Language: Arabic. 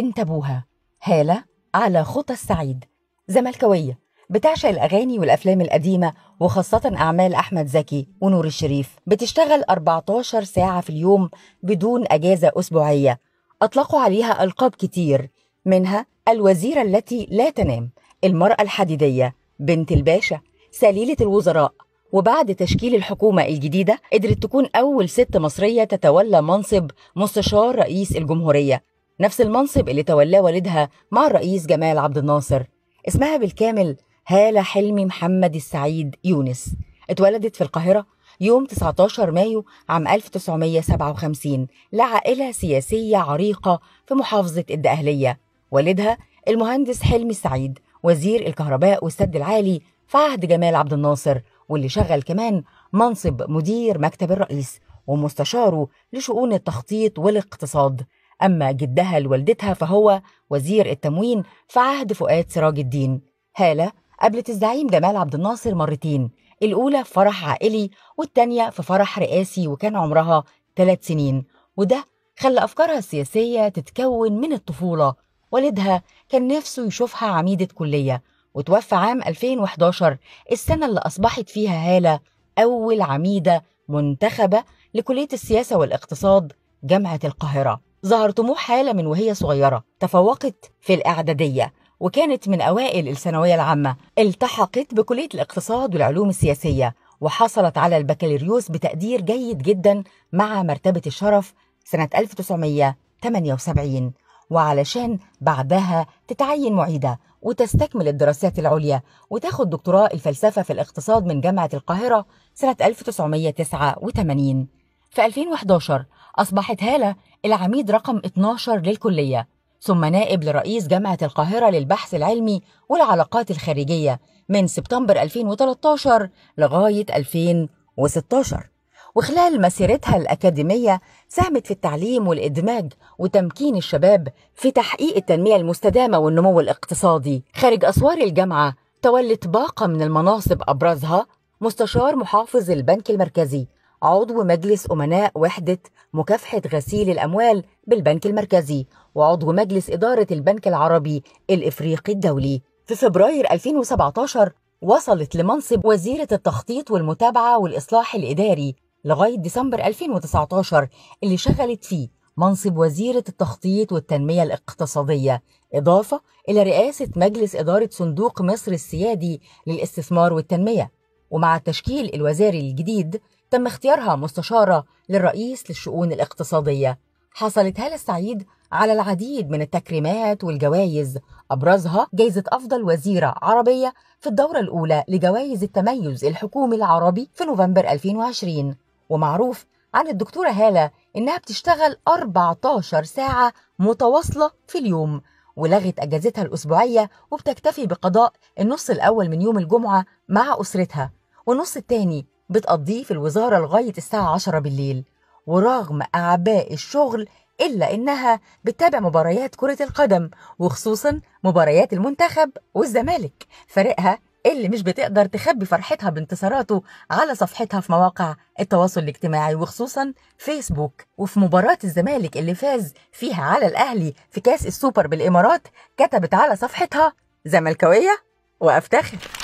بنت أبوها هالة على خطى السعيد زملكاوية بتعشق الأغاني والأفلام القديمة وخاصة أعمال أحمد زكي ونور الشريف بتشتغل 14 ساعة في اليوم بدون أجازة أسبوعية أطلقوا عليها ألقاب كتير منها الوزيرة التي لا تنام المرأة الحديدية بنت الباشا سليلة الوزراء وبعد تشكيل الحكومة الجديدة قدرت تكون أول ست مصرية تتولى منصب مستشار رئيس الجمهورية نفس المنصب اللي تولاه والدها مع الرئيس جمال عبد الناصر اسمها بالكامل هالة حلمي محمد السعيد يونس اتولدت في القاهرة يوم 19 مايو عام 1957 لعائلة سياسية عريقة في محافظة الدقهلية والدها المهندس حلمي السعيد وزير الكهرباء والسد العالي في عهد جمال عبد الناصر واللي شغل كمان منصب مدير مكتب الرئيس ومستشاره لشؤون التخطيط والاقتصاد أما جدها لوالدتها فهو وزير التموين في عهد فؤاد سراج الدين هالة قابلت الزعيم جمال عبد الناصر مرتين الأولى في فرح عائلي والتانية في فرح رئاسي وكان عمرها ثلاث سنين وده خلى أفكارها السياسية تتكون من الطفولة والدها كان نفسه يشوفها عميدة كلية وتوفى عام 2011 السنة اللي أصبحت فيها هالة أول عميدة منتخبة لكلية السياسة والاقتصاد جامعة القاهرة ظهر طموح حالة من وهي صغيرة تفوقت في الإعدادية وكانت من أوائل الثانوية العامة التحقت بكلية الاقتصاد والعلوم السياسية وحصلت على البكالوريوس بتقدير جيد جدا مع مرتبة الشرف سنة 1978 وعلشان بعدها تتعين معيدة وتستكمل الدراسات العليا وتاخد دكتوراه الفلسفة في الاقتصاد من جامعة القاهرة سنة 1989 في 2011 أصبحت هالة العميد رقم 12 للكلية ثم نائب لرئيس جامعة القاهرة للبحث العلمي والعلاقات الخارجية من سبتمبر 2013 لغاية 2016 وخلال مسيرتها الأكاديمية ساهمت في التعليم والإدماج وتمكين الشباب في تحقيق التنمية المستدامة والنمو الاقتصادي خارج أسوار الجامعة تولت باقة من المناصب أبرزها مستشار محافظ البنك المركزي عضو مجلس أمناء وحدة مكافحة غسيل الأموال بالبنك المركزي وعضو مجلس إدارة البنك العربي الإفريقي الدولي في فبراير 2017 وصلت لمنصب وزيرة التخطيط والمتابعة والإصلاح الإداري لغاية ديسمبر 2019 اللي شغلت فيه منصب وزيرة التخطيط والتنمية الاقتصادية إضافة إلى رئاسة مجلس إدارة صندوق مصر السيادي للاستثمار والتنمية ومع التشكيل الوزاري الجديد تم اختيارها مستشارة للرئيس للشؤون الاقتصادية حصلت هالة السعيد على العديد من التكريمات والجوائز أبرزها جائزة أفضل وزيرة عربية في الدورة الأولى لجوائز التميز الحكومي العربي في نوفمبر 2020 ومعروف عن الدكتورة هالة إنها بتشتغل 14 ساعة متواصلة في اليوم ولغت أجازتها الأسبوعية وبتكتفي بقضاء النص الأول من يوم الجمعة مع أسرتها والنص الثاني بتقضيه في الوزارة لغاية الساعة 10 بالليل ورغم أعباء الشغل إلا إنها بتتابع مباريات كرة القدم وخصوصا مباريات المنتخب والزمالك فريقها اللي مش بتقدر تخبي فرحتها بانتصاراته على صفحتها في مواقع التواصل الاجتماعي وخصوصا فيسبوك وفي مباراة الزمالك اللي فاز فيها على الأهلي في كاس السوبر بالإمارات كتبت على صفحتها زملكاوية وأفتخر